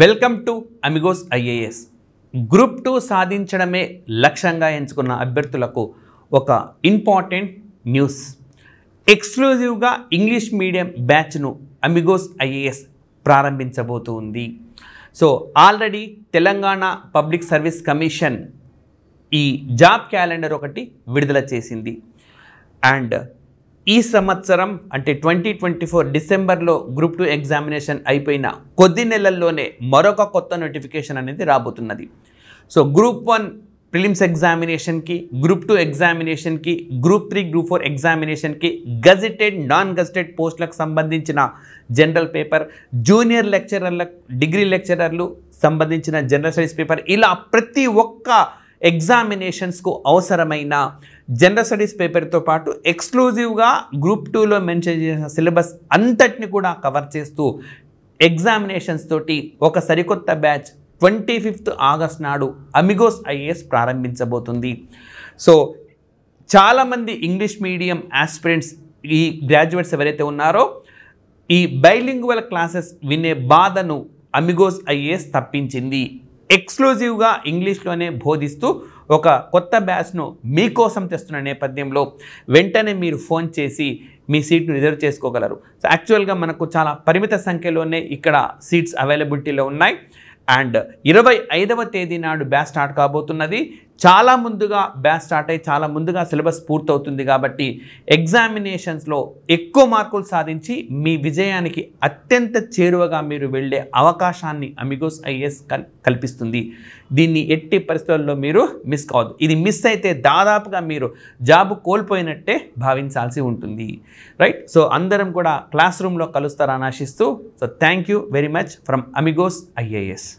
welcome to Amigos IAS group two సాధించడమే లక్ష్యంగా ఎంచుకున్న అభ్యర్థులకు ఒక ఇంపార్టెంట్ న్యూస్ ఎక్స్క్లూజివ్గా ఇంగ్లీష్ మీడియం బ్యాచ్ను అమిగోస్ ఐఏఎస్ ప్రారంభించబోతుంది so already Telangana public service commission ఈ జాబ్ క్యాలెండర్ ఒకటి విడుదల చేసింది అండ్ ఈ సంవత్సరం అంటే ట్వంటీ ట్వంటీ ఫోర్ డిసెంబర్లో గ్రూప్ టూ ఎగ్జామినేషన్ అయిపోయిన కొద్ది నెలల్లోనే మరొక కొత్త నోటిఫికేషన్ అనేది రాబోతున్నది సో గ్రూప్ వన్ ప్రిలిమ్స్ ఎగ్జామినేషన్కి గ్రూప్ టూ ఎగ్జామినేషన్కి గ్రూప్ త్రీ గ్రూప్ ఫోర్ ఎగ్జామినేషన్కి గజిటెడ్ నాన్ గజిటెడ్ పోస్టులకు సంబంధించిన జనరల్ పేపర్ జూనియర్ లెక్చరర్ల డిగ్రీ లెక్చరర్లు సంబంధించిన జనరల్ స్టడీస్ పేపర్ ఇలా ప్రతి ఒక్క ఎగ్జామినేషన్స్కు అవసరమైన జనరల్ స్టడీస్ పేపర్తో పాటు ఎక్స్క్లూజివ్గా గ్రూప్ టూలో మెన్షన్ చేసిన సిలబస్ అంతటిని కూడా కవర్ చేస్తూ ఎగ్జామినేషన్స్ తోటి ఒక సరికొత్త బ్యాచ్ ట్వంటీ ఫిఫ్త్ ఆగస్ట్ నాడు అమిగోస్ ఐఏఎస్ ప్రారంభించబోతుంది సో చాలామంది ఇంగ్లీష్ మీడియం ఆస్పిరెంట్స్ ఈ గ్రాడ్యుయేట్స్ ఎవరైతే ఉన్నారో ఈ బైలింగువల్ క్లాసెస్ వినే బాధను అమిగోస్ ఐఏఎస్ తప్పించింది ఎక్స్క్లూజివ్గా ఇంగ్లీష్లోనే బోధిస్తూ ఒక కొత్త బ్యాచ్ను మీకోసం తెస్తున్న నేపథ్యంలో వెంటనే మీరు ఫోన్ చేసి మీ సీట్ను రిజర్వ్ చేసుకోగలరు సో యాక్చువల్గా మనకు చాలా పరిమిత సంఖ్యలోనే ఇక్కడ సీట్స్ అవైలబిలిటీలో ఉన్నాయి అండ్ ఇరవై ఐదవ తేదీ నాడు బ్యాచ్ స్టార్ట్ కాబోతున్నది చాలా ముందుగా బ్యాచ్ స్టార్ట్ అయ్యి చాలా ముందుగా సిలబస్ పూర్తవుతుంది కాబట్టి ఎగ్జామినేషన్స్లో ఎక్కువ మార్కులు సాధించి మీ విజయానికి అత్యంత చేరువగా మీరు వెళ్ళే అవకాశాన్ని అమిగోస్ ఐఎస్ కల్పిస్తుంది దీన్ని ఎట్టి పరిస్థితుల్లో మీరు మిస్ కావద్దు ఇది మిస్ అయితే దాదాపుగా మీరు జాబ్ కోల్పోయినట్టే భావించాల్సి ఉంటుంది రైట్ సో అందరం కూడా క్లాస్ రూమ్లో కలుస్తారని ఆశిస్తూ so thank you very much from Amigos IAS